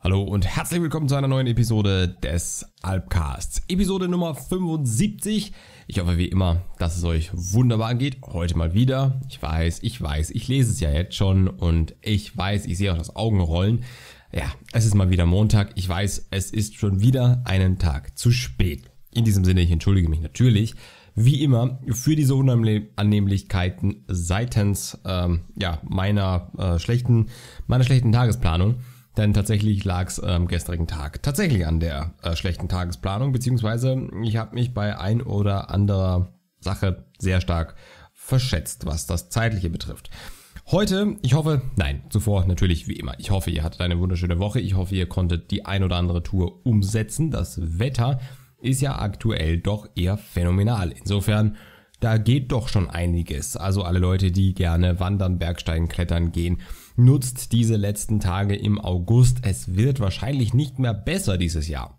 Hallo und herzlich willkommen zu einer neuen Episode des Alpcasts. Episode Nummer 75. Ich hoffe wie immer, dass es euch wunderbar geht. Heute mal wieder. Ich weiß, ich weiß, ich lese es ja jetzt schon und ich weiß, ich sehe auch das Augenrollen. Ja, es ist mal wieder Montag. Ich weiß, es ist schon wieder einen Tag zu spät. In diesem Sinne, ich entschuldige mich natürlich wie immer für diese Unannehmlichkeiten seitens ähm, ja, meiner äh, schlechten meiner schlechten Tagesplanung. Denn tatsächlich lag es am ähm, gestrigen Tag tatsächlich an der äh, schlechten Tagesplanung, beziehungsweise ich habe mich bei ein oder anderer Sache sehr stark verschätzt, was das Zeitliche betrifft. Heute, ich hoffe, nein, zuvor natürlich wie immer. Ich hoffe, ihr hattet eine wunderschöne Woche. Ich hoffe, ihr konntet die ein oder andere Tour umsetzen. Das Wetter ist ja aktuell doch eher phänomenal. Insofern, da geht doch schon einiges. Also alle Leute, die gerne wandern, Bergsteigen, klettern gehen, nutzt diese letzten Tage im August. Es wird wahrscheinlich nicht mehr besser dieses Jahr.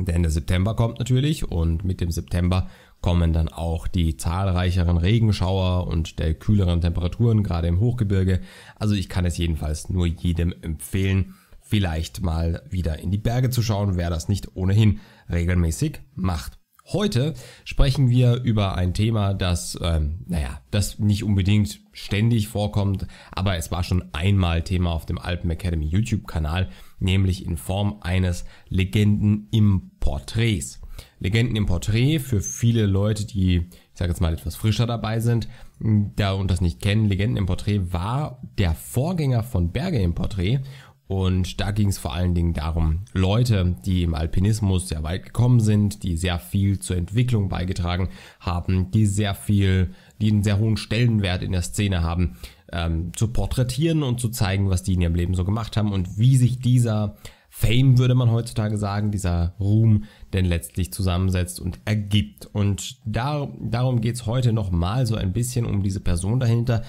Denn der September kommt natürlich und mit dem September kommen dann auch die zahlreicheren Regenschauer und der kühleren Temperaturen, gerade im Hochgebirge. Also ich kann es jedenfalls nur jedem empfehlen, vielleicht mal wieder in die Berge zu schauen, wer das nicht ohnehin regelmäßig macht. Heute sprechen wir über ein Thema, das, ähm, naja, das nicht unbedingt ständig vorkommt, aber es war schon einmal Thema auf dem Alpen Academy YouTube-Kanal, nämlich in Form eines Legenden im Porträts. Legenden im Porträt für viele Leute, die, ich sage jetzt mal, etwas frischer dabei sind da und das nicht kennen, Legenden im Porträt war der Vorgänger von Berge im Porträt und da ging es vor allen Dingen darum, Leute, die im Alpinismus sehr weit gekommen sind, die sehr viel zur Entwicklung beigetragen haben, die sehr viel, die einen sehr hohen Stellenwert in der Szene haben, ähm, zu porträtieren und zu zeigen, was die in ihrem Leben so gemacht haben und wie sich dieser Fame, würde man heutzutage sagen, dieser Ruhm denn letztlich zusammensetzt und ergibt. Und da, darum geht's heute nochmal so ein bisschen um diese Person dahinter,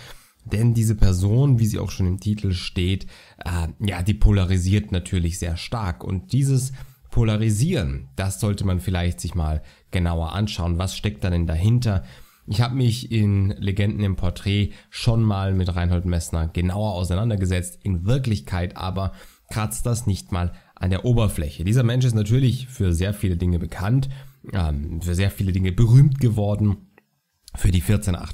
denn diese Person, wie sie auch schon im Titel steht, äh, ja, die polarisiert natürlich sehr stark. Und dieses Polarisieren, das sollte man vielleicht sich mal genauer anschauen. Was steckt da denn dahinter? Ich habe mich in Legenden im Porträt schon mal mit Reinhold Messner genauer auseinandergesetzt. In Wirklichkeit aber kratzt das nicht mal an der Oberfläche. Dieser Mensch ist natürlich für sehr viele Dinge bekannt, ähm, für sehr viele Dinge berühmt geworden für die 14 er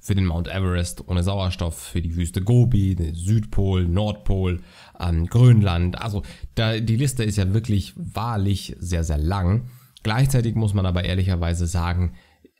für den Mount Everest ohne Sauerstoff, für die Wüste Gobi, den Südpol, Nordpol, ähm, Grönland. Also da, die Liste ist ja wirklich wahrlich sehr, sehr lang. Gleichzeitig muss man aber ehrlicherweise sagen,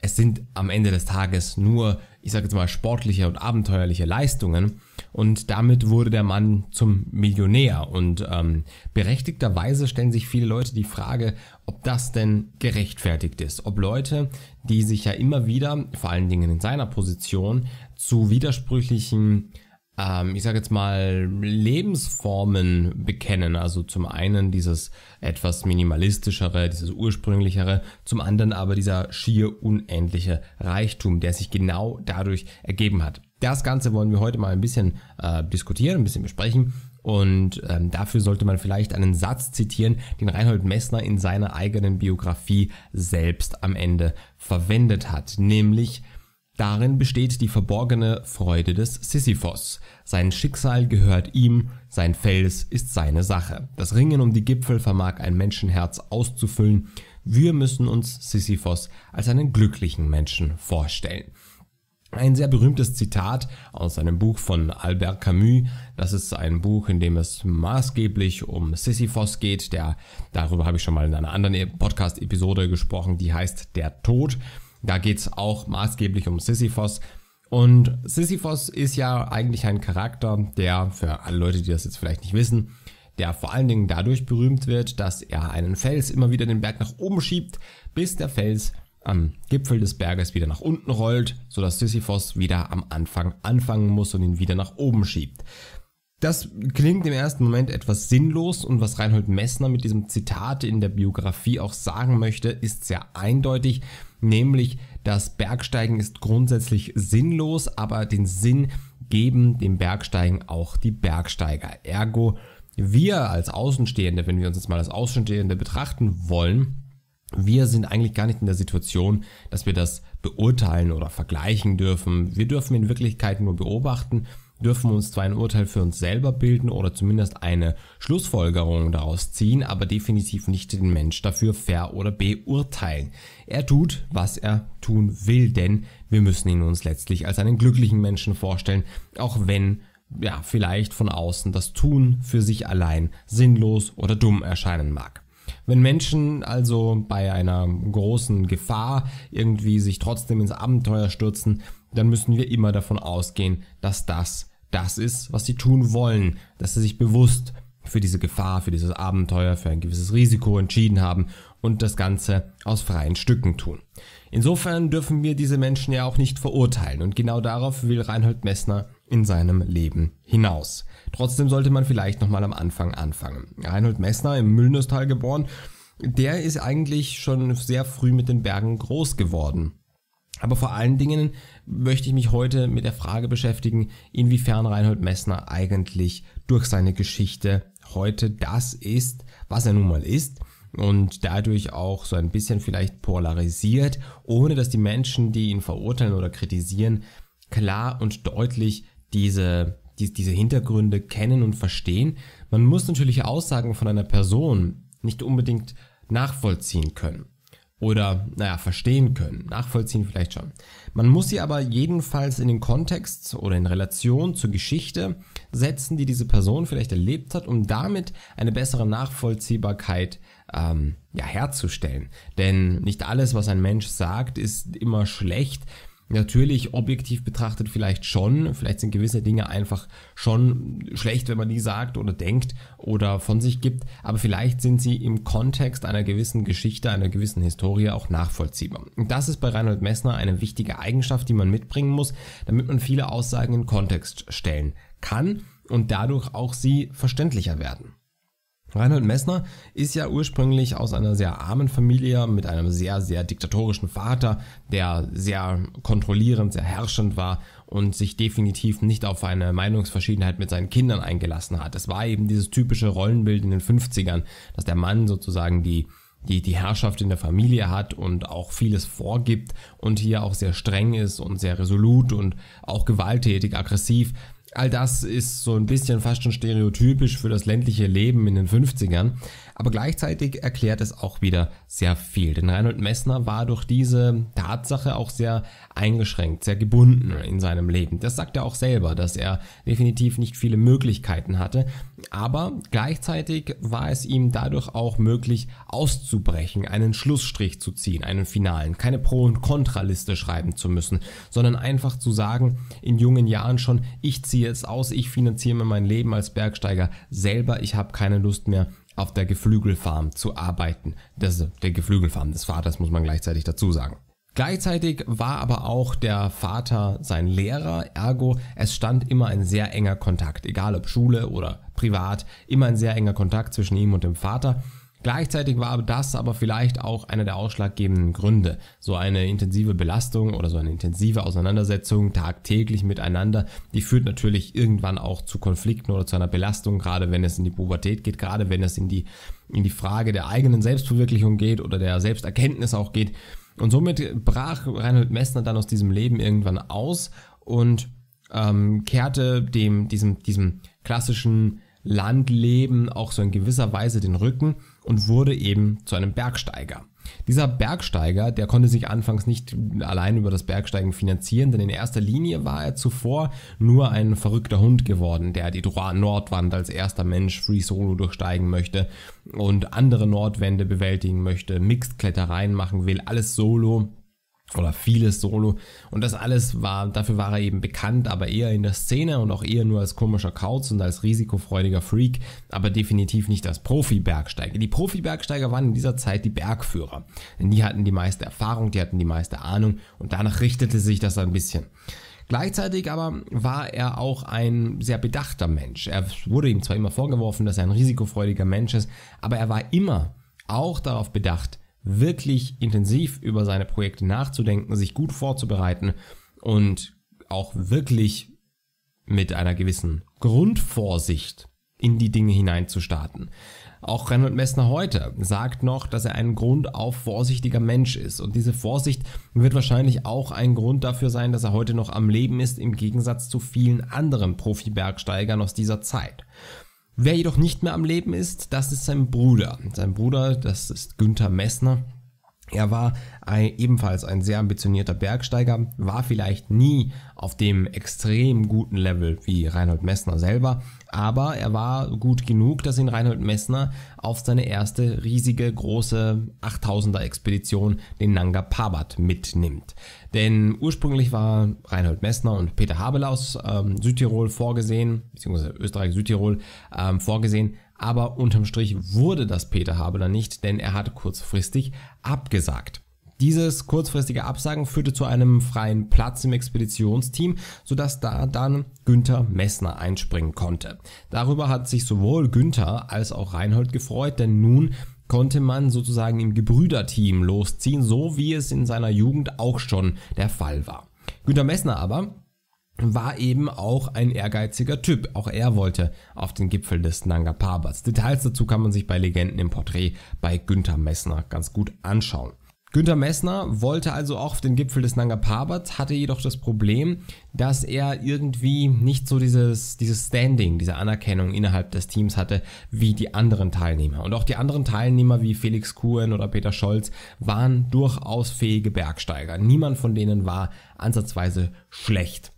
es sind am Ende des Tages nur, ich sage jetzt mal, sportliche und abenteuerliche Leistungen. Und damit wurde der Mann zum Millionär. Und ähm, berechtigterweise stellen sich viele Leute die Frage, ob das denn gerechtfertigt ist. Ob Leute, die sich ja immer wieder, vor allen Dingen in seiner Position, zu widersprüchlichen, ähm, ich sage jetzt mal, Lebensformen bekennen. Also zum einen dieses etwas minimalistischere, dieses ursprünglichere, zum anderen aber dieser schier unendliche Reichtum, der sich genau dadurch ergeben hat. Das Ganze wollen wir heute mal ein bisschen äh, diskutieren, ein bisschen besprechen und ähm, dafür sollte man vielleicht einen Satz zitieren, den Reinhold Messner in seiner eigenen Biografie selbst am Ende verwendet hat, nämlich Darin besteht die verborgene Freude des Sisyphos. Sein Schicksal gehört ihm, sein Fels ist seine Sache. Das Ringen um die Gipfel vermag ein Menschenherz auszufüllen. Wir müssen uns Sisyphos als einen glücklichen Menschen vorstellen. Ein sehr berühmtes Zitat aus einem Buch von Albert Camus. Das ist ein Buch, in dem es maßgeblich um Sisyphos geht. Der, darüber habe ich schon mal in einer anderen e- Podcast-Episode gesprochen, die heißt Der Tod. Da geht es auch maßgeblich um Sisyphos. Und Sisyphos ist ja eigentlich ein Charakter, der, für alle Leute, die das jetzt vielleicht nicht wissen, der vor allen Dingen dadurch berühmt wird, dass er einen Fels immer wieder den Berg nach oben schiebt, bis der Fels am Gipfel des Berges wieder nach unten rollt, sodass Sisyphos wieder am Anfang anfangen muss und ihn wieder nach oben schiebt. Das klingt im ersten Moment etwas sinnlos und was Reinhold Messner mit diesem Zitat in der Biografie auch sagen möchte, ist sehr eindeutig, nämlich das Bergsteigen ist grundsätzlich sinnlos, aber den Sinn geben dem Bergsteigen auch die Bergsteiger. Ergo, wir als Außenstehende, wenn wir uns jetzt mal als Außenstehende betrachten wollen, wir sind eigentlich gar nicht in der Situation, dass wir das beurteilen oder vergleichen dürfen. Wir dürfen in Wirklichkeit nur beobachten, dürfen uns zwar ein Urteil für uns selber bilden oder zumindest eine Schlussfolgerung daraus ziehen, aber definitiv nicht den Mensch dafür ver- oder beurteilen. Er tut, was er tun will, denn wir müssen ihn uns letztlich als einen glücklichen Menschen vorstellen, auch wenn ja, vielleicht von außen das Tun für sich allein sinnlos oder dumm erscheinen mag. Wenn Menschen also bei einer großen Gefahr irgendwie sich trotzdem ins Abenteuer stürzen, dann müssen wir immer davon ausgehen, dass das das ist, was sie tun wollen, dass sie sich bewusst für diese Gefahr, für dieses Abenteuer, für ein gewisses Risiko entschieden haben und das Ganze aus freien Stücken tun. Insofern dürfen wir diese Menschen ja auch nicht verurteilen und genau darauf will Reinhold Messner in seinem Leben hinaus. Trotzdem sollte man vielleicht nochmal am Anfang anfangen. Reinhold Messner, im Müllnusstal geboren, der ist eigentlich schon sehr früh mit den Bergen groß geworden. Aber vor allen Dingen möchte ich mich heute mit der Frage beschäftigen, inwiefern Reinhold Messner eigentlich durch seine Geschichte heute das ist, was er nun mal ist und dadurch auch so ein bisschen vielleicht polarisiert, ohne dass die Menschen, die ihn verurteilen oder kritisieren, klar und deutlich diese, die, diese Hintergründe kennen und verstehen. Man muss natürlich Aussagen von einer Person nicht unbedingt nachvollziehen können. Oder, naja, verstehen können. Nachvollziehen vielleicht schon. Man muss sie aber jedenfalls in den Kontext oder in Relation zur Geschichte setzen, die diese Person vielleicht erlebt hat, um damit eine bessere Nachvollziehbarkeit ähm, ja, herzustellen. Denn nicht alles, was ein Mensch sagt, ist immer schlecht. Natürlich, objektiv betrachtet vielleicht schon. Vielleicht sind gewisse Dinge einfach schon schlecht, wenn man die sagt oder denkt oder von sich gibt. Aber vielleicht sind sie im Kontext einer gewissen Geschichte, einer gewissen Historie auch nachvollziehbar. Und das ist bei Reinhold Messner eine wichtige Eigenschaft, die man mitbringen muss, damit man viele Aussagen in Kontext stellen kann und dadurch auch sie verständlicher werden. Reinhold Messner ist ja ursprünglich aus einer sehr armen Familie mit einem sehr, sehr diktatorischen Vater, der sehr kontrollierend, sehr herrschend war und sich definitiv nicht auf eine Meinungsverschiedenheit mit seinen Kindern eingelassen hat. Es war eben dieses typische Rollenbild in den 50ern, dass der Mann sozusagen die, die, die Herrschaft in der Familie hat und auch vieles vorgibt und hier auch sehr streng ist und sehr resolut und auch gewalttätig, aggressiv. All das ist so ein bisschen fast schon stereotypisch für das ländliche Leben in den 50ern aber gleichzeitig erklärt es auch wieder sehr viel. Denn Reinhold Messner war durch diese Tatsache auch sehr eingeschränkt, sehr gebunden in seinem Leben. Das sagt er auch selber, dass er definitiv nicht viele Möglichkeiten hatte. Aber gleichzeitig war es ihm dadurch auch möglich, auszubrechen, einen Schlussstrich zu ziehen, einen finalen, keine Pro- und Kontraliste schreiben zu müssen, sondern einfach zu sagen, in jungen Jahren schon, ich ziehe es aus, ich finanziere mir mein Leben als Bergsteiger selber, ich habe keine Lust mehr auf der Geflügelfarm zu arbeiten. Das, ist der Geflügelfarm des Vaters muss man gleichzeitig dazu sagen. Gleichzeitig war aber auch der Vater sein Lehrer, ergo es stand immer ein sehr enger Kontakt, egal ob Schule oder privat, immer ein sehr enger Kontakt zwischen ihm und dem Vater Gleichzeitig war das aber vielleicht auch einer der ausschlaggebenden Gründe. So eine intensive Belastung oder so eine intensive Auseinandersetzung tagtäglich miteinander, die führt natürlich irgendwann auch zu Konflikten oder zu einer Belastung, gerade wenn es in die Pubertät geht, gerade wenn es in die, in die Frage der eigenen Selbstverwirklichung geht oder der Selbsterkenntnis auch geht. Und somit brach Reinhold Messner dann aus diesem Leben irgendwann aus und ähm, kehrte dem, diesem, diesem klassischen Landleben auch so in gewisser Weise den Rücken und wurde eben zu einem Bergsteiger. Dieser Bergsteiger, der konnte sich anfangs nicht allein über das Bergsteigen finanzieren, denn in erster Linie war er zuvor nur ein verrückter Hund geworden, der die Droit Nordwand als erster Mensch Free Solo durchsteigen möchte und andere Nordwände bewältigen möchte, Mixed-Klettereien machen will, alles solo oder vieles Solo. Und das alles war, dafür war er eben bekannt, aber eher in der Szene und auch eher nur als komischer Kauz und als risikofreudiger Freak, aber definitiv nicht als Profi-Bergsteiger. Die Profi-Bergsteiger waren in dieser Zeit die Bergführer. Denn die hatten die meiste Erfahrung, die hatten die meiste Ahnung und danach richtete sich das ein bisschen. Gleichzeitig aber war er auch ein sehr bedachter Mensch. Er wurde ihm zwar immer vorgeworfen, dass er ein risikofreudiger Mensch ist, aber er war immer auch darauf bedacht, wirklich intensiv über seine Projekte nachzudenken, sich gut vorzubereiten und auch wirklich mit einer gewissen Grundvorsicht in die Dinge hineinzustarten. Auch Reinhold Messner heute sagt noch, dass er ein Grund auf vorsichtiger Mensch ist. Und diese Vorsicht wird wahrscheinlich auch ein Grund dafür sein, dass er heute noch am Leben ist, im Gegensatz zu vielen anderen Profibergsteigern aus dieser Zeit. Wer jedoch nicht mehr am Leben ist, das ist sein Bruder. Sein Bruder, das ist Günther Messner. Er war ein, ebenfalls ein sehr ambitionierter Bergsteiger, war vielleicht nie auf dem extrem guten Level wie Reinhold Messner selber, aber er war gut genug, dass ihn Reinhold Messner auf seine erste riesige große 8000er Expedition, den Nanga Parbat, mitnimmt. Denn ursprünglich war Reinhold Messner und Peter Habel aus ähm, Südtirol vorgesehen, beziehungsweise Österreich-Südtirol ähm, vorgesehen, aber unterm Strich wurde das Peter Habeler nicht, denn er hat kurzfristig abgesagt. Dieses kurzfristige Absagen führte zu einem freien Platz im Expeditionsteam, sodass da dann Günther Messner einspringen konnte. Darüber hat sich sowohl Günther als auch Reinhold gefreut, denn nun konnte man sozusagen im Gebrüderteam losziehen, so wie es in seiner Jugend auch schon der Fall war. Günter Messner aber war eben auch ein ehrgeiziger Typ. Auch er wollte auf den Gipfel des Nanga Parbat. Details dazu kann man sich bei Legenden im Porträt bei Günter Messner ganz gut anschauen. Günter Messner wollte also auch auf den Gipfel des Nanga Parbat, hatte jedoch das Problem, dass er irgendwie nicht so dieses, dieses Standing, diese Anerkennung innerhalb des Teams hatte, wie die anderen Teilnehmer. Und auch die anderen Teilnehmer wie Felix Kuhn oder Peter Scholz waren durchaus fähige Bergsteiger. Niemand von denen war ansatzweise schlecht.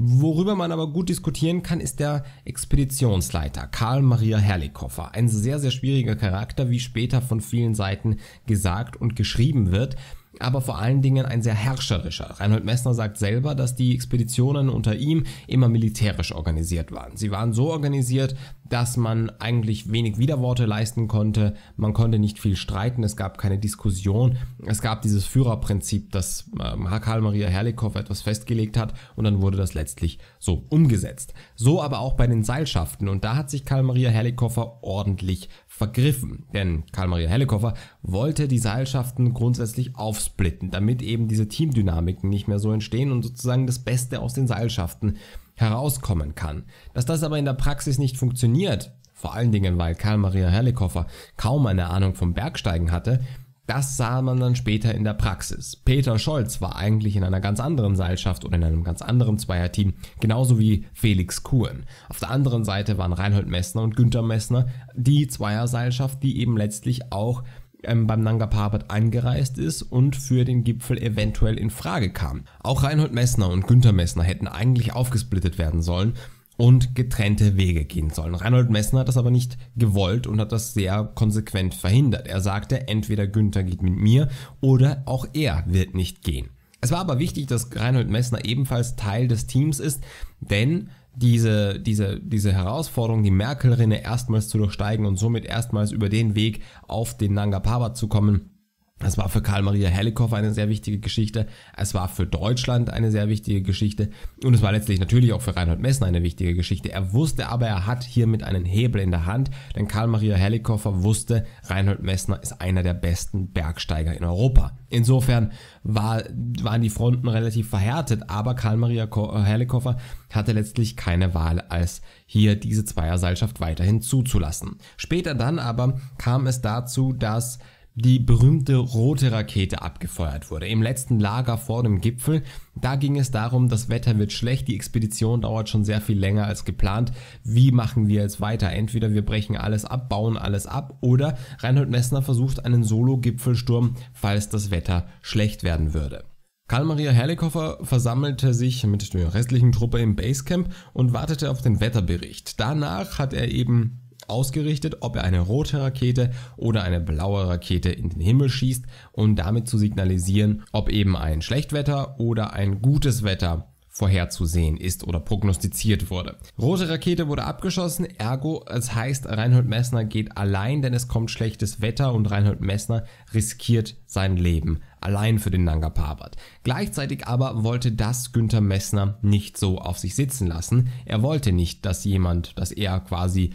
Worüber man aber gut diskutieren kann, ist der Expeditionsleiter Karl Maria Herlikoffer. Ein sehr, sehr schwieriger Charakter, wie später von vielen Seiten gesagt und geschrieben wird aber vor allen Dingen ein sehr herrscherischer. Reinhold Messner sagt selber, dass die Expeditionen unter ihm immer militärisch organisiert waren. Sie waren so organisiert, dass man eigentlich wenig Widerworte leisten konnte, man konnte nicht viel streiten, es gab keine Diskussion, es gab dieses Führerprinzip, das äh, Karl Maria Herlikow etwas festgelegt hat und dann wurde das letztlich so umgesetzt. So aber auch bei den Seilschaften und da hat sich Karl Maria Herlikoffer ordentlich vergriffen, denn Karl-Maria Hellekoffer wollte die Seilschaften grundsätzlich aufsplitten, damit eben diese Teamdynamiken nicht mehr so entstehen und sozusagen das Beste aus den Seilschaften herauskommen kann. Dass das aber in der Praxis nicht funktioniert, vor allen Dingen weil Karl-Maria Hellekoffer kaum eine Ahnung vom Bergsteigen hatte, das sah man dann später in der Praxis. Peter Scholz war eigentlich in einer ganz anderen Seilschaft und in einem ganz anderen Zweierteam, genauso wie Felix Kuhn. Auf der anderen Seite waren Reinhold Messner und Günther Messner die Zweierseilschaft, die eben letztlich auch ähm, beim Nanga Parbat eingereist ist und für den Gipfel eventuell in Frage kam. Auch Reinhold Messner und Günther Messner hätten eigentlich aufgesplittet werden sollen, und getrennte Wege gehen sollen. Reinhold Messner hat das aber nicht gewollt und hat das sehr konsequent verhindert. Er sagte, entweder Günther geht mit mir oder auch er wird nicht gehen. Es war aber wichtig, dass Reinhold Messner ebenfalls Teil des Teams ist, denn diese, diese, diese Herausforderung, die Merkel-Rinne erstmals zu durchsteigen und somit erstmals über den Weg auf den Nanga Parbat zu kommen, es war für Karl-Maria Helikoff eine sehr wichtige Geschichte. Es war für Deutschland eine sehr wichtige Geschichte. Und es war letztlich natürlich auch für Reinhold Messner eine wichtige Geschichte. Er wusste aber, er hat hiermit einen Hebel in der Hand, denn Karl-Maria Helikoffer wusste, Reinhold Messner ist einer der besten Bergsteiger in Europa. Insofern war, waren die Fronten relativ verhärtet, aber Karl-Maria äh, Helikoffer hatte letztlich keine Wahl, als hier diese Zweierseilschaft weiterhin zuzulassen. Später dann aber kam es dazu, dass die berühmte rote Rakete abgefeuert wurde. Im letzten Lager vor dem Gipfel, da ging es darum, das Wetter wird schlecht, die Expedition dauert schon sehr viel länger als geplant. Wie machen wir jetzt weiter? Entweder wir brechen alles ab, bauen alles ab oder Reinhold Messner versucht einen Solo-Gipfelsturm, falls das Wetter schlecht werden würde. Karl-Maria Herlikoffer versammelte sich mit der restlichen Truppe im Basecamp und wartete auf den Wetterbericht. Danach hat er eben ausgerichtet, ob er eine rote Rakete oder eine blaue Rakete in den Himmel schießt, um damit zu signalisieren, ob eben ein Schlechtwetter oder ein gutes Wetter vorherzusehen ist oder prognostiziert wurde. Rote Rakete wurde abgeschossen, ergo es heißt, Reinhold Messner geht allein, denn es kommt schlechtes Wetter und Reinhold Messner riskiert sein Leben allein für den Nanga Parbat. Gleichzeitig aber wollte das Günther Messner nicht so auf sich sitzen lassen. Er wollte nicht, dass jemand, dass er quasi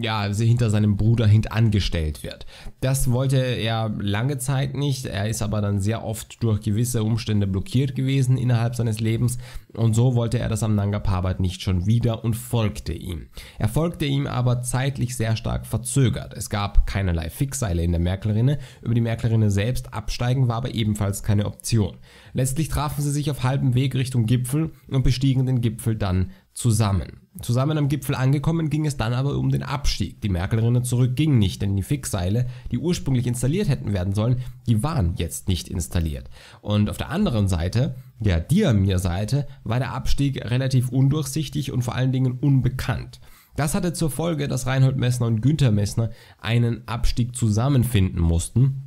ja, hinter seinem Bruder hintangestellt wird. Das wollte er lange Zeit nicht. Er ist aber dann sehr oft durch gewisse Umstände blockiert gewesen innerhalb seines Lebens. Und so wollte er das am Nanga Parbat nicht schon wieder und folgte ihm. Er folgte ihm aber zeitlich sehr stark verzögert. Es gab keinerlei Fixseile in der Merklerinne. Über die Merklerinne selbst absteigen war aber ebenfalls keine Option. Letztlich trafen sie sich auf halbem Weg Richtung Gipfel und bestiegen den Gipfel dann zusammen. Zusammen am Gipfel angekommen ging es dann aber um den Abstieg. Die Merkelerinnen zurückging nicht, denn die Fixseile, die ursprünglich installiert hätten werden sollen, die waren jetzt nicht installiert. Und auf der anderen Seite, der Diamir-Seite, war der Abstieg relativ undurchsichtig und vor allen Dingen unbekannt. Das hatte zur Folge, dass Reinhold Messner und Günther Messner einen Abstieg zusammenfinden mussten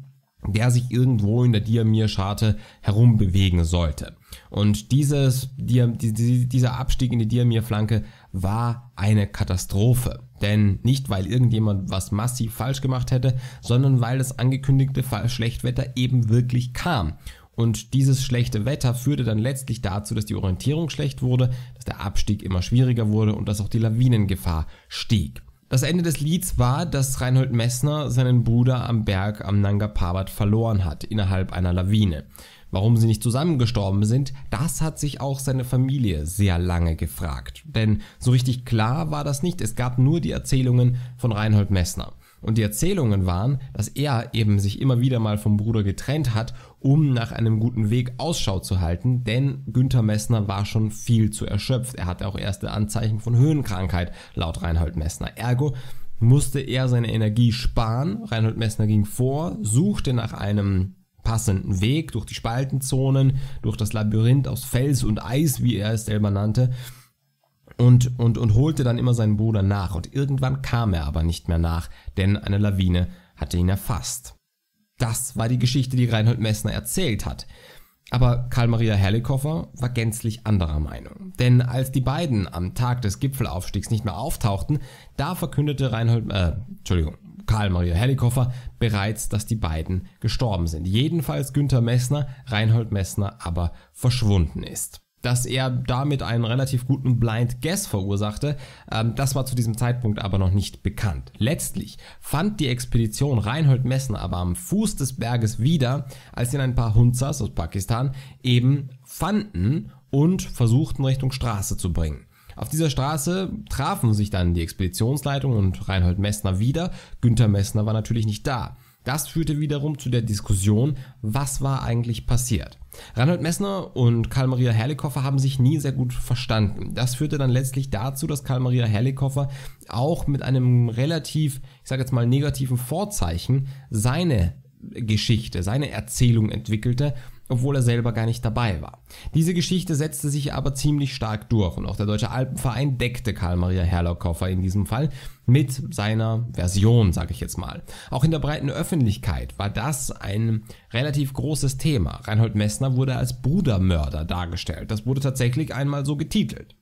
der sich irgendwo in der Diamir-Scharte herumbewegen sollte. Und dieses, dieser Abstieg in die Diamir-Flanke war eine Katastrophe. Denn nicht, weil irgendjemand was massiv falsch gemacht hätte, sondern weil das angekündigte Schlechtwetter eben wirklich kam. Und dieses schlechte Wetter führte dann letztlich dazu, dass die Orientierung schlecht wurde, dass der Abstieg immer schwieriger wurde und dass auch die Lawinengefahr stieg. Das Ende des Lieds war, dass Reinhold Messner seinen Bruder am Berg am Nanga Parbat verloren hat, innerhalb einer Lawine. Warum sie nicht zusammengestorben sind, das hat sich auch seine Familie sehr lange gefragt. Denn so richtig klar war das nicht, es gab nur die Erzählungen von Reinhold Messner. Und die Erzählungen waren, dass er eben sich immer wieder mal vom Bruder getrennt hat, um nach einem guten Weg Ausschau zu halten, denn Günther Messner war schon viel zu erschöpft. Er hatte auch erste Anzeichen von Höhenkrankheit, laut Reinhold Messner. Ergo musste er seine Energie sparen. Reinhold Messner ging vor, suchte nach einem passenden Weg durch die Spaltenzonen, durch das Labyrinth aus Fels und Eis, wie er es selber nannte, und, und, und holte dann immer seinen Bruder nach. Und irgendwann kam er aber nicht mehr nach, denn eine Lawine hatte ihn erfasst. Das war die Geschichte, die Reinhold Messner erzählt hat. Aber Karl-Maria Herlikoffer war gänzlich anderer Meinung. Denn als die beiden am Tag des Gipfelaufstiegs nicht mehr auftauchten, da verkündete Reinhold, äh, Entschuldigung, Karl-Maria Herlikoffer bereits, dass die beiden gestorben sind. Jedenfalls Günther Messner, Reinhold Messner aber verschwunden ist dass er damit einen relativ guten Blind Guess verursachte. Ähm, das war zu diesem Zeitpunkt aber noch nicht bekannt. Letztlich fand die Expedition Reinhold Messner aber am Fuß des Berges wieder, als ihn ein paar Hunzas aus Pakistan eben fanden und versuchten Richtung Straße zu bringen. Auf dieser Straße trafen sich dann die Expeditionsleitung und Reinhold Messner wieder. Günther Messner war natürlich nicht da. Das führte wiederum zu der Diskussion, was war eigentlich passiert. Reinhold Messner und Karl-Maria Herlikoffer haben sich nie sehr gut verstanden. Das führte dann letztlich dazu, dass Karl-Maria Herlikoffer auch mit einem relativ, ich sage jetzt mal negativen Vorzeichen, seine Geschichte, seine Erzählung entwickelte obwohl er selber gar nicht dabei war. Diese Geschichte setzte sich aber ziemlich stark durch und auch der Deutsche Alpenverein deckte Karl-Maria Herlokoffer in diesem Fall mit seiner Version, sage ich jetzt mal. Auch in der breiten Öffentlichkeit war das ein relativ großes Thema. Reinhold Messner wurde als Brudermörder dargestellt. Das wurde tatsächlich einmal so getitelt.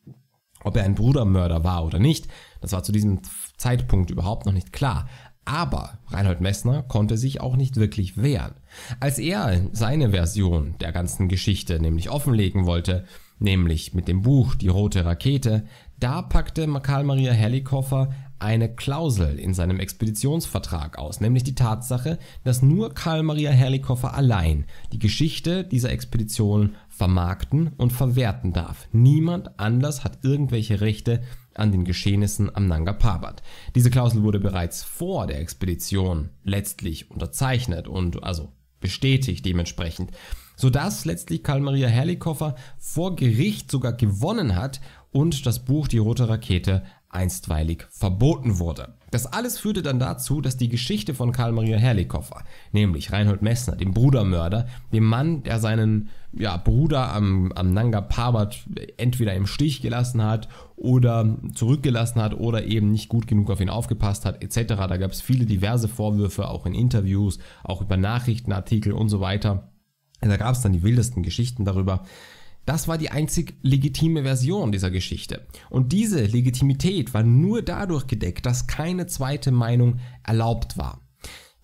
Ob er ein Brudermörder war oder nicht, das war zu diesem Zeitpunkt überhaupt noch nicht klar. Aber Reinhold Messner konnte sich auch nicht wirklich wehren. Als er seine Version der ganzen Geschichte nämlich offenlegen wollte, nämlich mit dem Buch Die rote Rakete, da packte Karl Maria Herlikoffer eine Klausel in seinem Expeditionsvertrag aus, nämlich die Tatsache, dass nur Karl Maria Herlikoffer allein die Geschichte dieser Expedition vermarkten und verwerten darf. Niemand anders hat irgendwelche Rechte an den Geschehnissen am Nanga Parbat. Diese Klausel wurde bereits vor der Expedition letztlich unterzeichnet und also bestätigt dementsprechend, sodass letztlich Karl Maria Herlikoffer vor Gericht sogar gewonnen hat und das Buch Die rote Rakete einstweilig verboten wurde. Das alles führte dann dazu, dass die Geschichte von Karl Maria Herlikoffer, nämlich Reinhold Messner, dem Brudermörder, dem Mann, der seinen ja, Bruder am, am Nanga Parbat entweder im Stich gelassen hat oder zurückgelassen hat oder eben nicht gut genug auf ihn aufgepasst hat etc. Da gab es viele diverse Vorwürfe, auch in Interviews, auch über Nachrichtenartikel und so weiter. Da gab es dann die wildesten Geschichten darüber. Das war die einzig legitime Version dieser Geschichte. Und diese Legitimität war nur dadurch gedeckt, dass keine zweite Meinung erlaubt war.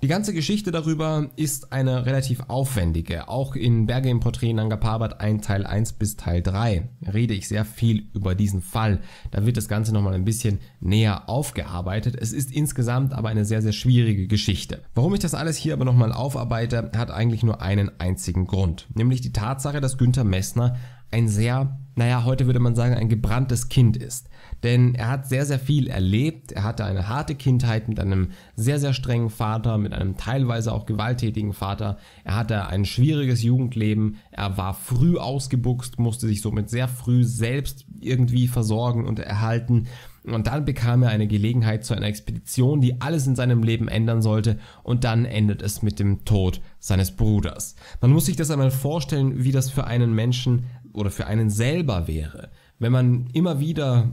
Die ganze Geschichte darüber ist eine relativ aufwendige. Auch in Berge im Porträt Nanga Parbat 1 Teil 1 bis Teil 3 rede ich sehr viel über diesen Fall. Da wird das Ganze nochmal ein bisschen näher aufgearbeitet. Es ist insgesamt aber eine sehr, sehr schwierige Geschichte. Warum ich das alles hier aber nochmal aufarbeite, hat eigentlich nur einen einzigen Grund. Nämlich die Tatsache, dass Günther Messner ein sehr, naja, heute würde man sagen, ein gebranntes Kind ist. Denn er hat sehr, sehr viel erlebt. Er hatte eine harte Kindheit mit einem sehr, sehr strengen Vater, mit einem teilweise auch gewalttätigen Vater. Er hatte ein schwieriges Jugendleben. Er war früh ausgebuchst, musste sich somit sehr früh selbst irgendwie versorgen und erhalten. Und dann bekam er eine Gelegenheit zu einer Expedition, die alles in seinem Leben ändern sollte. Und dann endet es mit dem Tod seines Bruders. Man muss sich das einmal vorstellen, wie das für einen Menschen oder für einen selber wäre, wenn man immer wieder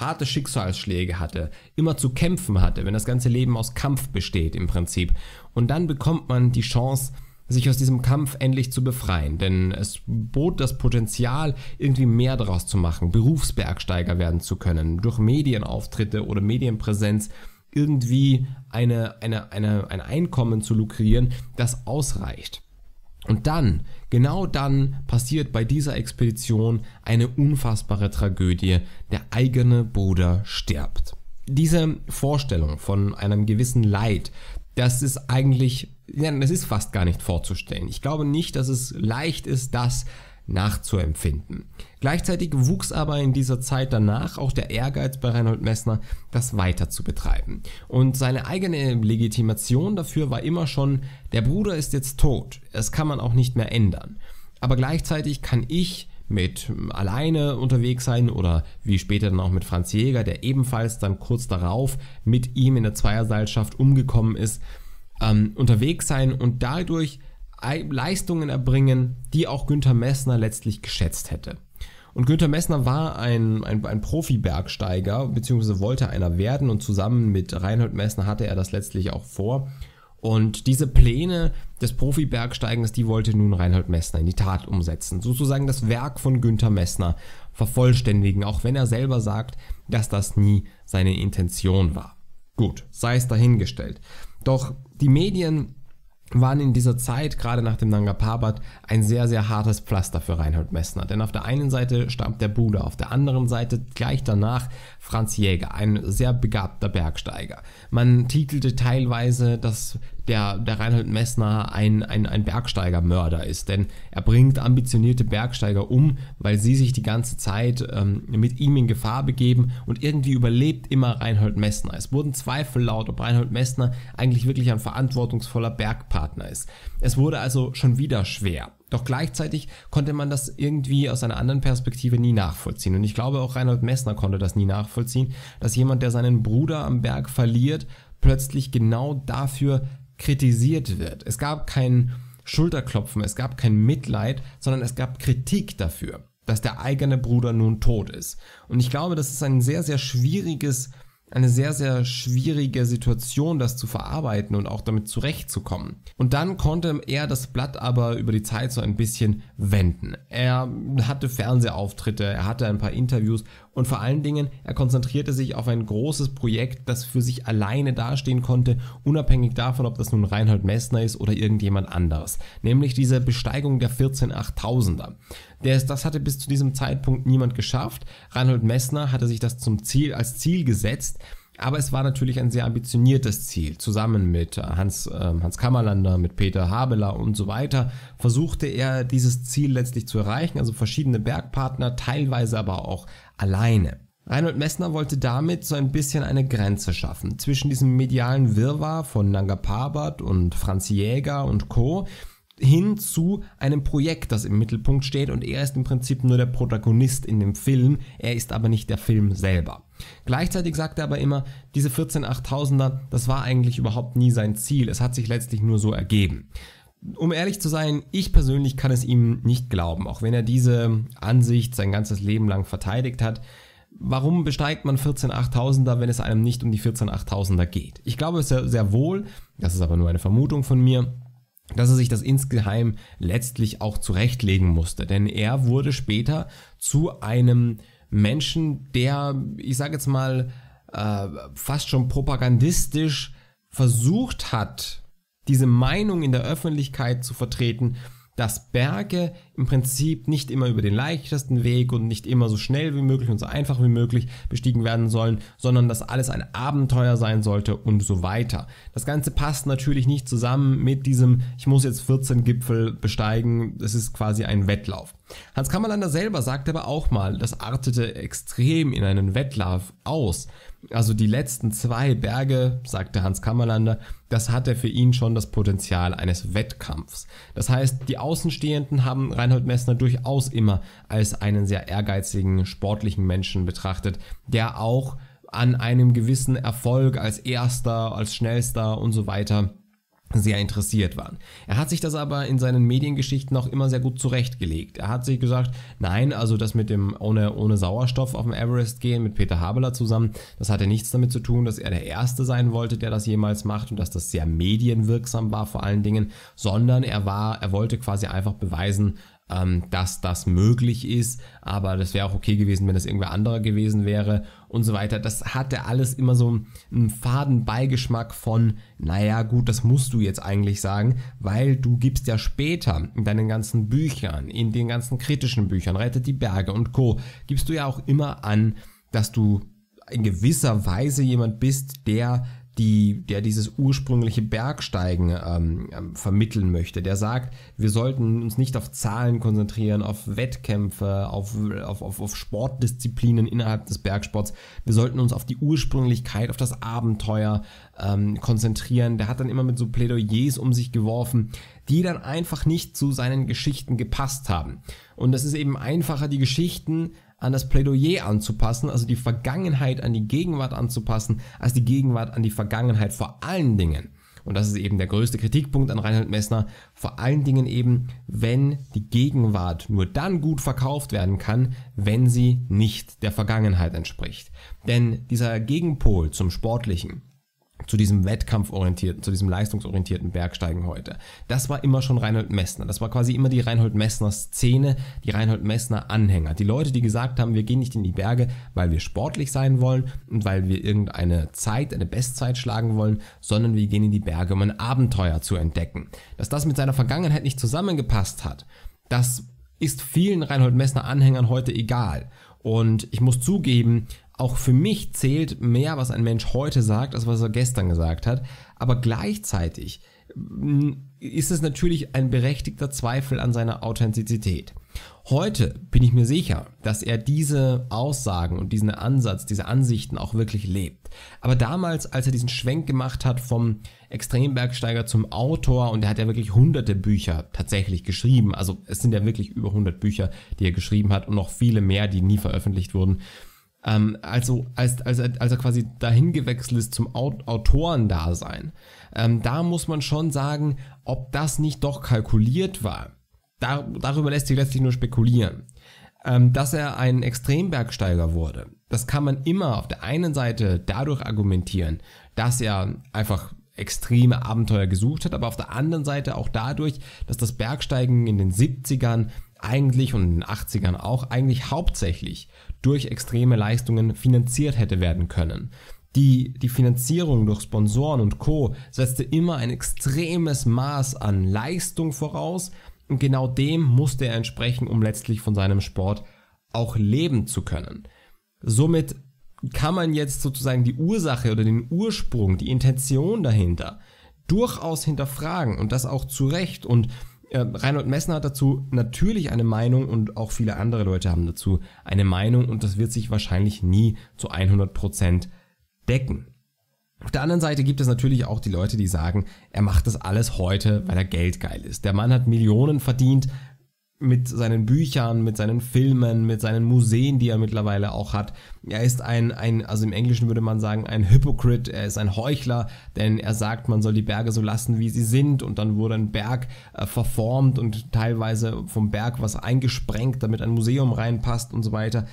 harte Schicksalsschläge hatte, immer zu kämpfen hatte, wenn das ganze Leben aus Kampf besteht im Prinzip, und dann bekommt man die Chance, sich aus diesem Kampf endlich zu befreien, denn es bot das Potenzial, irgendwie mehr daraus zu machen, Berufsbergsteiger werden zu können, durch Medienauftritte oder Medienpräsenz irgendwie eine, eine, eine, ein Einkommen zu lukrieren, das ausreicht. Und dann Genau dann passiert bei dieser Expedition eine unfassbare Tragödie, der eigene Bruder stirbt. Diese Vorstellung von einem gewissen Leid, das ist eigentlich, ja, das ist fast gar nicht vorzustellen. Ich glaube nicht, dass es leicht ist, das nachzuempfinden. Gleichzeitig wuchs aber in dieser Zeit danach auch der Ehrgeiz bei Reinhold Messner, das weiter zu betreiben. Und seine eigene Legitimation dafür war immer schon, der Bruder ist jetzt tot, das kann man auch nicht mehr ändern. Aber gleichzeitig kann ich mit ähm, alleine unterwegs sein oder wie später dann auch mit Franz Jäger, der ebenfalls dann kurz darauf mit ihm in der Zweierseilschaft umgekommen ist, ähm, unterwegs sein und dadurch Leistungen erbringen, die auch Günther Messner letztlich geschätzt hätte. Und Günther Messner war ein, ein, ein Profi-Bergsteiger, beziehungsweise wollte einer werden und zusammen mit Reinhold Messner hatte er das letztlich auch vor. Und diese Pläne des Profi-Bergsteigens, die wollte nun Reinhold Messner in die Tat umsetzen. Sozusagen das Werk von Günther Messner vervollständigen, auch wenn er selber sagt, dass das nie seine Intention war. Gut, sei es dahingestellt. Doch die Medien waren in dieser Zeit, gerade nach dem Nanga Parbat, ein sehr, sehr hartes Pflaster für Reinhold Messner. Denn auf der einen Seite starb der Bruder, auf der anderen Seite gleich danach Franz Jäger, ein sehr begabter Bergsteiger. Man titelte teilweise das der, der Reinhold Messner ein, ein, ein Bergsteigermörder ist. Denn er bringt ambitionierte Bergsteiger um, weil sie sich die ganze Zeit ähm, mit ihm in Gefahr begeben und irgendwie überlebt immer Reinhold Messner. Es wurden Zweifel laut, ob Reinhold Messner eigentlich wirklich ein verantwortungsvoller Bergpartner ist. Es wurde also schon wieder schwer. Doch gleichzeitig konnte man das irgendwie aus einer anderen Perspektive nie nachvollziehen. Und ich glaube, auch Reinhold Messner konnte das nie nachvollziehen, dass jemand, der seinen Bruder am Berg verliert, plötzlich genau dafür kritisiert wird. Es gab kein Schulterklopfen, es gab kein Mitleid, sondern es gab Kritik dafür, dass der eigene Bruder nun tot ist. Und ich glaube, das ist ein sehr, sehr schwieriges eine sehr, sehr schwierige Situation, das zu verarbeiten und auch damit zurechtzukommen. Und dann konnte er das Blatt aber über die Zeit so ein bisschen wenden. Er hatte Fernsehauftritte, er hatte ein paar Interviews und vor allen Dingen, er konzentrierte sich auf ein großes Projekt, das für sich alleine dastehen konnte, unabhängig davon, ob das nun Reinhold Messner ist oder irgendjemand anderes. Nämlich diese Besteigung der 14 er Das hatte bis zu diesem Zeitpunkt niemand geschafft. Reinhold Messner hatte sich das zum Ziel, als Ziel gesetzt aber es war natürlich ein sehr ambitioniertes Ziel. Zusammen mit äh, Hans, äh, Hans Kammerlander, mit Peter Habeler und so weiter versuchte er dieses Ziel letztlich zu erreichen, also verschiedene Bergpartner, teilweise aber auch alleine. Reinhold Messner wollte damit so ein bisschen eine Grenze schaffen zwischen diesem medialen Wirrwarr von Nanga Parbat und Franz Jäger und Co hin zu einem Projekt, das im Mittelpunkt steht und er ist im Prinzip nur der Protagonist in dem Film, er ist aber nicht der Film selber. Gleichzeitig sagt er aber immer, diese 14 er das war eigentlich überhaupt nie sein Ziel. Es hat sich letztlich nur so ergeben. Um ehrlich zu sein, ich persönlich kann es ihm nicht glauben, auch wenn er diese Ansicht sein ganzes Leben lang verteidigt hat. Warum besteigt man 14 er wenn es einem nicht um die 14 er geht? Ich glaube sehr, sehr wohl, das ist aber nur eine Vermutung von mir, dass er sich das insgeheim letztlich auch zurechtlegen musste, denn er wurde später zu einem Menschen, der, ich sage jetzt mal, äh, fast schon propagandistisch versucht hat, diese Meinung in der Öffentlichkeit zu vertreten, dass Berge im Prinzip nicht immer über den leichtesten Weg und nicht immer so schnell wie möglich und so einfach wie möglich bestiegen werden sollen, sondern dass alles ein Abenteuer sein sollte und so weiter. Das Ganze passt natürlich nicht zusammen mit diesem, ich muss jetzt 14 Gipfel besteigen, das ist quasi ein Wettlauf. Hans Kammerlander selber sagt aber auch mal, das artete extrem in einen Wettlauf aus. Also die letzten zwei Berge, sagte Hans Kammerlander, das hatte für ihn schon das Potenzial eines Wettkampfs. Das heißt, die Außenstehenden haben Reinhold Messner durchaus immer als einen sehr ehrgeizigen, sportlichen Menschen betrachtet, der auch an einem gewissen Erfolg als erster, als schnellster und so weiter sehr interessiert waren. Er hat sich das aber in seinen Mediengeschichten auch immer sehr gut zurechtgelegt. Er hat sich gesagt, nein, also das mit dem ohne, ohne Sauerstoff auf dem Everest gehen mit Peter Habeler zusammen, das hatte nichts damit zu tun, dass er der Erste sein wollte, der das jemals macht und dass das sehr medienwirksam war vor allen Dingen, sondern er war, er wollte quasi einfach beweisen, ähm, dass das möglich ist, aber das wäre auch okay gewesen, wenn das irgendwer anderer gewesen wäre und so weiter. Das hatte alles immer so einen faden Beigeschmack von, naja gut, das musst du jetzt eigentlich sagen, weil du gibst ja später in deinen ganzen Büchern, in den ganzen kritischen Büchern, Rettet die Berge und Co, gibst du ja auch immer an, dass du in gewisser Weise jemand bist, der die, der dieses ursprüngliche Bergsteigen ähm, ähm, vermitteln möchte, der sagt, wir sollten uns nicht auf Zahlen konzentrieren, auf Wettkämpfe, auf, auf, auf, auf Sportdisziplinen innerhalb des Bergsports. Wir sollten uns auf die Ursprünglichkeit, auf das Abenteuer ähm, konzentrieren. Der hat dann immer mit so Plädoyers um sich geworfen, die dann einfach nicht zu seinen Geschichten gepasst haben. Und es ist eben einfacher, die Geschichten an das Plädoyer anzupassen, also die Vergangenheit an die Gegenwart anzupassen, als die Gegenwart an die Vergangenheit vor allen Dingen. Und das ist eben der größte Kritikpunkt an Reinhold Messner. Vor allen Dingen eben, wenn die Gegenwart nur dann gut verkauft werden kann, wenn sie nicht der Vergangenheit entspricht. Denn dieser Gegenpol zum Sportlichen, zu diesem wettkampforientierten, zu diesem leistungsorientierten Bergsteigen heute. Das war immer schon Reinhold Messner. Das war quasi immer die Reinhold Messner Szene, die Reinhold Messner Anhänger. Die Leute, die gesagt haben, wir gehen nicht in die Berge, weil wir sportlich sein wollen und weil wir irgendeine Zeit, eine Bestzeit schlagen wollen, sondern wir gehen in die Berge, um ein Abenteuer zu entdecken. Dass das mit seiner Vergangenheit nicht zusammengepasst hat, das ist vielen Reinhold Messner Anhängern heute egal. Und ich muss zugeben, auch für mich zählt mehr, was ein Mensch heute sagt, als was er gestern gesagt hat. Aber gleichzeitig ist es natürlich ein berechtigter Zweifel an seiner Authentizität. Heute bin ich mir sicher, dass er diese Aussagen und diesen Ansatz, diese Ansichten auch wirklich lebt. Aber damals, als er diesen Schwenk gemacht hat vom Extrembergsteiger zum Autor, und er hat ja wirklich hunderte Bücher tatsächlich geschrieben, also es sind ja wirklich über 100 Bücher, die er geschrieben hat und noch viele mehr, die nie veröffentlicht wurden, ähm, also als, als, als er quasi dahin gewechselt ist zum Autorendasein, ähm, da muss man schon sagen, ob das nicht doch kalkuliert war. Dar darüber lässt sich letztlich nur spekulieren. Ähm, dass er ein Extrembergsteiger wurde, das kann man immer auf der einen Seite dadurch argumentieren, dass er einfach extreme Abenteuer gesucht hat, aber auf der anderen Seite auch dadurch, dass das Bergsteigen in den 70ern eigentlich und in den 80ern auch eigentlich hauptsächlich durch extreme Leistungen finanziert hätte werden können. Die, die Finanzierung durch Sponsoren und Co. setzte immer ein extremes Maß an Leistung voraus und genau dem musste er entsprechen, um letztlich von seinem Sport auch leben zu können. Somit kann man jetzt sozusagen die Ursache oder den Ursprung, die Intention dahinter durchaus hinterfragen und das auch zu Recht und äh, Reinhold Messner hat dazu natürlich eine Meinung und auch viele andere Leute haben dazu eine Meinung und das wird sich wahrscheinlich nie zu 100% decken. Auf der anderen Seite gibt es natürlich auch die Leute, die sagen, er macht das alles heute, weil er geldgeil ist. Der Mann hat Millionen verdient mit seinen Büchern, mit seinen Filmen, mit seinen Museen, die er mittlerweile auch hat. Er ist ein, ein, also im Englischen würde man sagen, ein Hypocrite, er ist ein Heuchler, denn er sagt, man soll die Berge so lassen, wie sie sind und dann wurde ein Berg äh, verformt und teilweise vom Berg was eingesprengt, damit ein Museum reinpasst und so weiter.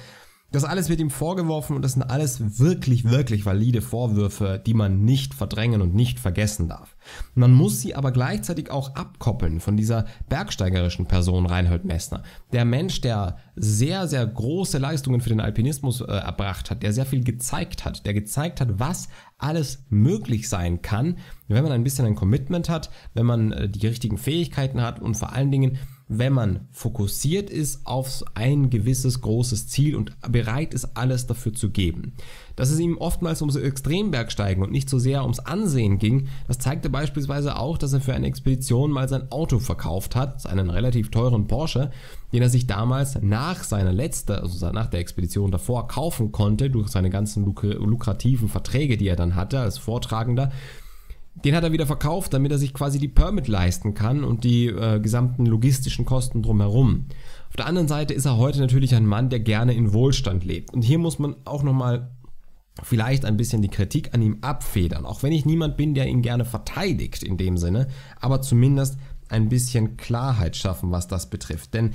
Das alles wird ihm vorgeworfen und das sind alles wirklich, wirklich valide Vorwürfe, die man nicht verdrängen und nicht vergessen darf. Man muss sie aber gleichzeitig auch abkoppeln von dieser bergsteigerischen Person Reinhold Messner. Der Mensch, der sehr, sehr große Leistungen für den Alpinismus äh, erbracht hat, der sehr viel gezeigt hat, der gezeigt hat, was alles möglich sein kann, wenn man ein bisschen ein Commitment hat, wenn man äh, die richtigen Fähigkeiten hat und vor allen Dingen wenn man fokussiert ist auf ein gewisses großes Ziel und bereit ist, alles dafür zu geben. Dass es ihm oftmals ums Extrembergsteigen und nicht so sehr ums Ansehen ging, das zeigte beispielsweise auch, dass er für eine Expedition mal sein Auto verkauft hat, seinen relativ teuren Porsche, den er sich damals nach seiner letzten, also nach der Expedition davor kaufen konnte, durch seine ganzen lukrativen Verträge, die er dann hatte als Vortragender. Den hat er wieder verkauft, damit er sich quasi die Permit leisten kann und die äh, gesamten logistischen Kosten drumherum. Auf der anderen Seite ist er heute natürlich ein Mann, der gerne in Wohlstand lebt. Und hier muss man auch nochmal vielleicht ein bisschen die Kritik an ihm abfedern. Auch wenn ich niemand bin, der ihn gerne verteidigt in dem Sinne, aber zumindest ein bisschen Klarheit schaffen, was das betrifft. Denn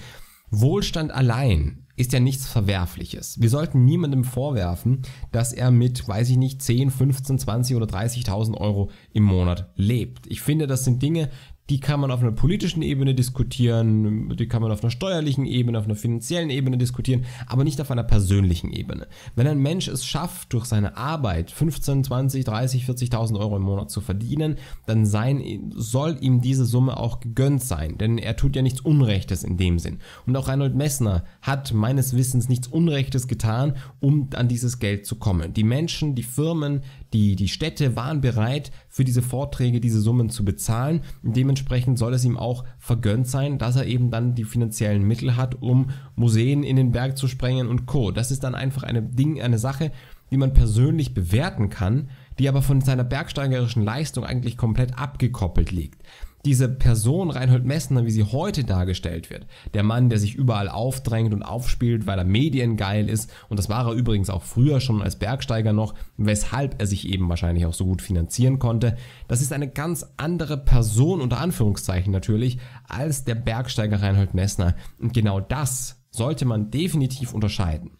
Wohlstand allein ist ja nichts Verwerfliches. Wir sollten niemandem vorwerfen, dass er mit, weiß ich nicht, 10, 15, 20 oder 30.000 Euro im Monat lebt. Ich finde, das sind Dinge, die kann man auf einer politischen Ebene diskutieren, die kann man auf einer steuerlichen Ebene, auf einer finanziellen Ebene diskutieren, aber nicht auf einer persönlichen Ebene. Wenn ein Mensch es schafft, durch seine Arbeit 15, 20, 30, 40.000 Euro im Monat zu verdienen, dann sein, soll ihm diese Summe auch gegönnt sein, denn er tut ja nichts Unrechtes in dem Sinn. Und auch Reinhold Messner hat meines Wissens nichts Unrechtes getan, um an dieses Geld zu kommen. Die Menschen, die Firmen, die, die Städte waren bereit, für diese Vorträge diese Summen zu bezahlen. Dementsprechend soll es ihm auch vergönnt sein, dass er eben dann die finanziellen Mittel hat, um Museen in den Berg zu sprengen und Co. Das ist dann einfach eine Ding, eine Sache, die man persönlich bewerten kann, die aber von seiner bergsteigerischen Leistung eigentlich komplett abgekoppelt liegt diese Person Reinhold Messner, wie sie heute dargestellt wird, der Mann, der sich überall aufdrängt und aufspielt, weil er mediengeil ist, und das war er übrigens auch früher schon als Bergsteiger noch, weshalb er sich eben wahrscheinlich auch so gut finanzieren konnte, das ist eine ganz andere Person unter Anführungszeichen natürlich als der Bergsteiger Reinhold Messner. Und genau das sollte man definitiv unterscheiden.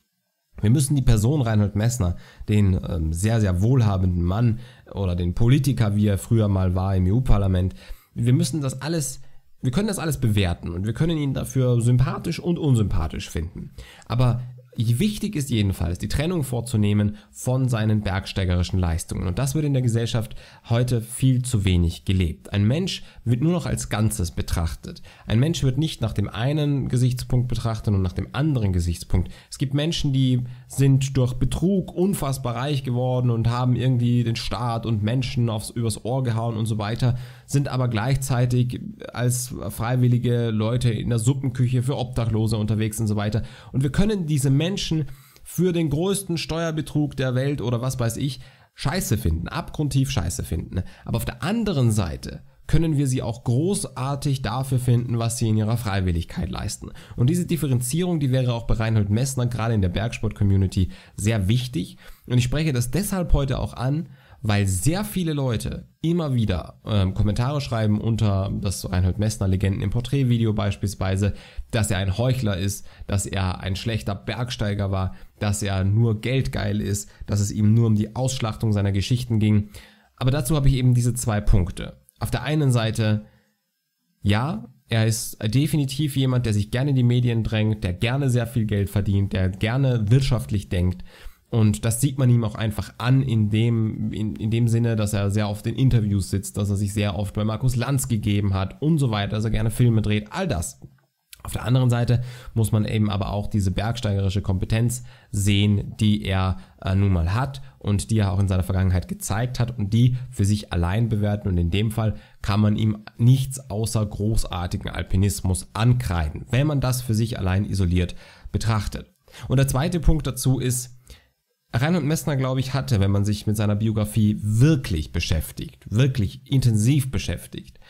Wir müssen die Person Reinhold Messner, den ähm, sehr, sehr wohlhabenden Mann oder den Politiker, wie er früher mal war im EU-Parlament, wir müssen das alles, wir können das alles bewerten und wir können ihn dafür sympathisch und unsympathisch finden. Aber Wichtig ist jedenfalls, die Trennung vorzunehmen von seinen bergsteigerischen Leistungen. Und das wird in der Gesellschaft heute viel zu wenig gelebt. Ein Mensch wird nur noch als Ganzes betrachtet. Ein Mensch wird nicht nach dem einen Gesichtspunkt betrachtet und nach dem anderen Gesichtspunkt. Es gibt Menschen, die sind durch Betrug unfassbar reich geworden und haben irgendwie den Staat und Menschen aufs, übers Ohr gehauen und so weiter, sind aber gleichzeitig als freiwillige Leute in der Suppenküche für Obdachlose unterwegs und so weiter. Und wir können diese Menschen für den größten Steuerbetrug der Welt oder was weiß ich scheiße finden, abgrundtief scheiße finden. Aber auf der anderen Seite können wir sie auch großartig dafür finden, was sie in ihrer Freiwilligkeit leisten. Und diese Differenzierung, die wäre auch bei Reinhold Messner gerade in der Bergsport-Community sehr wichtig. Und ich spreche das deshalb heute auch an, weil sehr viele Leute immer wieder ähm, Kommentare schreiben unter das Reinhold Messner Legenden im Porträtvideo beispielsweise, dass er ein Heuchler ist, dass er ein schlechter Bergsteiger war, dass er nur geldgeil ist, dass es ihm nur um die Ausschlachtung seiner Geschichten ging. Aber dazu habe ich eben diese zwei Punkte auf der einen Seite, ja, er ist definitiv jemand, der sich gerne in die Medien drängt, der gerne sehr viel Geld verdient, der gerne wirtschaftlich denkt. Und das sieht man ihm auch einfach an, in dem, in, in dem Sinne, dass er sehr oft in Interviews sitzt, dass er sich sehr oft bei Markus Lanz gegeben hat und so weiter, dass er gerne Filme dreht, all das. Auf der anderen Seite muss man eben aber auch diese bergsteigerische Kompetenz sehen, die er äh, nun mal hat und die er auch in seiner Vergangenheit gezeigt hat und die für sich allein bewerten. Und in dem Fall kann man ihm nichts außer großartigen Alpinismus ankreiden, wenn man das für sich allein isoliert betrachtet. Und der zweite Punkt dazu ist, Reinhold Messner, glaube ich, hatte, wenn man sich mit seiner Biografie wirklich beschäftigt, wirklich intensiv beschäftigt,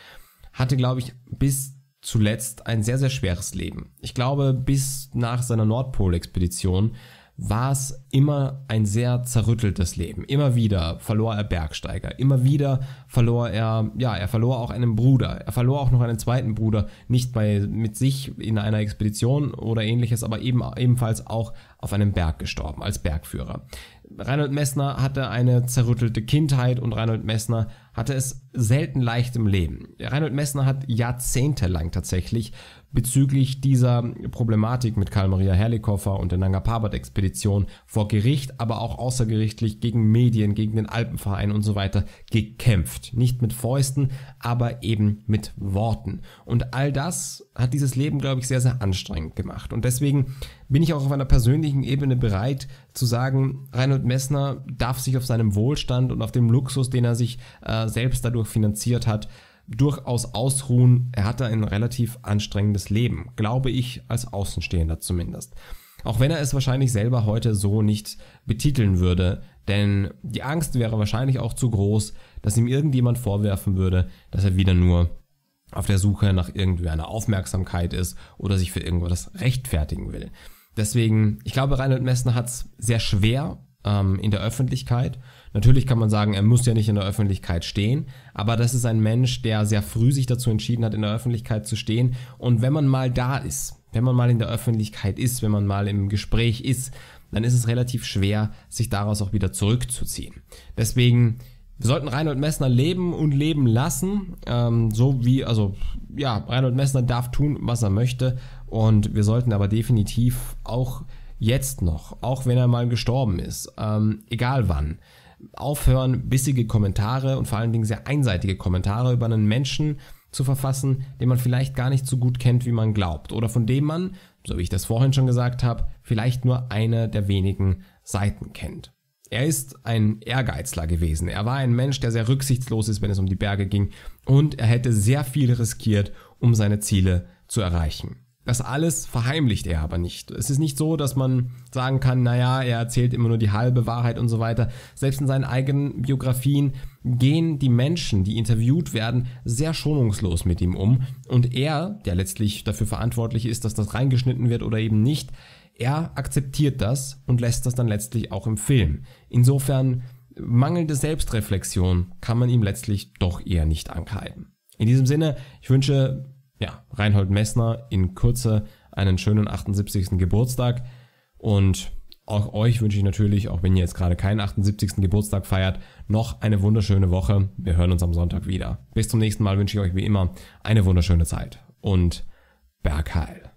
hatte, glaube ich, bis zuletzt ein sehr, sehr schweres Leben. Ich glaube, bis nach seiner Nordpolexpedition war es immer ein sehr zerrütteltes Leben. Immer wieder verlor er Bergsteiger, immer wieder verlor er, ja, er verlor auch einen Bruder, er verlor auch noch einen zweiten Bruder, nicht bei, mit sich in einer Expedition oder ähnliches, aber eben, ebenfalls auch auf einem Berg gestorben, als Bergführer. Reinhold Messner hatte eine zerrüttelte Kindheit und Reinhold Messner hatte es selten leicht im Leben. Reinhold Messner hat jahrzehntelang tatsächlich bezüglich dieser Problematik mit Karl Maria Herlikoffer und der Nanga Parbat Expedition vor Gericht, aber auch außergerichtlich gegen Medien, gegen den Alpenverein und so weiter gekämpft. Nicht mit Fäusten, aber eben mit Worten. Und all das hat dieses Leben, glaube ich, sehr, sehr anstrengend gemacht. Und deswegen bin ich auch auf einer persönlichen Ebene bereit zu sagen, Reinhold Messner darf sich auf seinem Wohlstand und auf dem Luxus, den er sich äh, selbst dadurch finanziert hat, durchaus ausruhen. Er hatte ein relativ anstrengendes Leben, glaube ich, als Außenstehender zumindest. Auch wenn er es wahrscheinlich selber heute so nicht betiteln würde, denn die Angst wäre wahrscheinlich auch zu groß, dass ihm irgendjemand vorwerfen würde, dass er wieder nur auf der Suche nach irgendwie einer Aufmerksamkeit ist oder sich für irgendwas rechtfertigen will. Deswegen, ich glaube, Reinhold Messner hat es sehr schwer ähm, in der Öffentlichkeit Natürlich kann man sagen, er muss ja nicht in der Öffentlichkeit stehen, aber das ist ein Mensch, der sehr früh sich dazu entschieden hat, in der Öffentlichkeit zu stehen. Und wenn man mal da ist, wenn man mal in der Öffentlichkeit ist, wenn man mal im Gespräch ist, dann ist es relativ schwer, sich daraus auch wieder zurückzuziehen. Deswegen, wir sollten Reinhold Messner leben und leben lassen, ähm, so wie, also ja, Reinhold Messner darf tun, was er möchte und wir sollten aber definitiv auch jetzt noch, auch wenn er mal gestorben ist, ähm, egal wann, aufhören, bissige Kommentare und vor allen Dingen sehr einseitige Kommentare über einen Menschen zu verfassen, den man vielleicht gar nicht so gut kennt, wie man glaubt. Oder von dem man, so wie ich das vorhin schon gesagt habe, vielleicht nur eine der wenigen Seiten kennt. Er ist ein Ehrgeizler gewesen. Er war ein Mensch, der sehr rücksichtslos ist, wenn es um die Berge ging. Und er hätte sehr viel riskiert, um seine Ziele zu erreichen. Das alles verheimlicht er aber nicht. Es ist nicht so, dass man sagen kann, naja, er erzählt immer nur die halbe Wahrheit und so weiter. Selbst in seinen eigenen Biografien gehen die Menschen, die interviewt werden, sehr schonungslos mit ihm um. Und er, der letztlich dafür verantwortlich ist, dass das reingeschnitten wird oder eben nicht, er akzeptiert das und lässt das dann letztlich auch im Film. Insofern mangelnde Selbstreflexion kann man ihm letztlich doch eher nicht ankreiden. In diesem Sinne, ich wünsche ja, Reinhold Messner in Kürze einen schönen 78. Geburtstag. Und auch euch wünsche ich natürlich, auch wenn ihr jetzt gerade keinen 78. Geburtstag feiert, noch eine wunderschöne Woche. Wir hören uns am Sonntag wieder. Bis zum nächsten Mal wünsche ich euch wie immer eine wunderschöne Zeit und Bergheil.